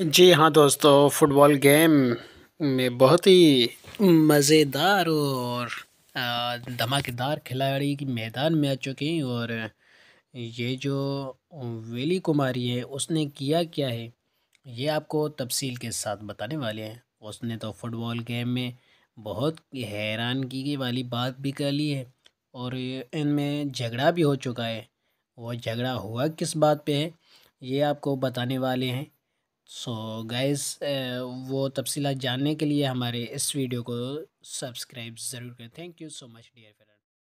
जी हाँ दोस्तों football game में बहुत ही मज़ेदार और धमाकेदार खिलाड़ी की मैदान में आ चुके हैं और ये जो वेली कुमारी है उसने किया क्या है ये आपको तफसील के साथ बताने वाले हैं उसने तो फुटबॉल गेम में बहुत हैरानगी वाली बात भी कर ली है और इनमें झगड़ा भी हो चुका है वो झगड़ा हुआ किस बात पे है ये आपको बताने वाले हैं सो so गाइस वो तफसीला जानने के लिए हमारे इस वीडियो को सब्सक्राइब ज़रूर करें thank you so much dear friend